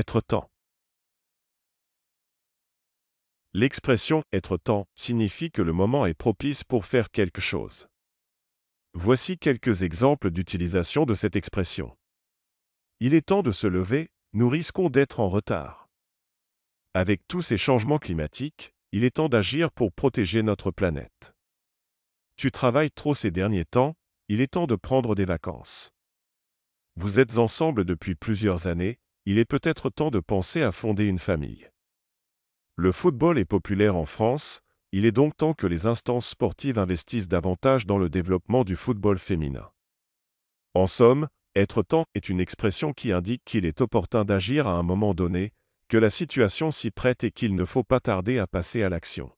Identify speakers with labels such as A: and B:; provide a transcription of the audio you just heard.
A: Être temps.
B: L'expression être temps signifie que le moment est propice pour faire quelque chose. Voici quelques exemples d'utilisation de cette expression. Il est temps de se lever, nous risquons d'être en retard. Avec tous ces changements climatiques, il est temps d'agir pour protéger notre planète. Tu travailles trop ces derniers temps, il est temps de prendre des vacances. Vous êtes ensemble depuis plusieurs années, il est peut-être temps de penser à fonder une famille. Le football est populaire en France, il est donc temps que les instances sportives investissent davantage dans le développement du football féminin. En somme, être temps est une expression qui indique qu'il est opportun d'agir à un moment donné, que la situation s'y prête et qu'il ne faut pas tarder à passer
A: à l'action.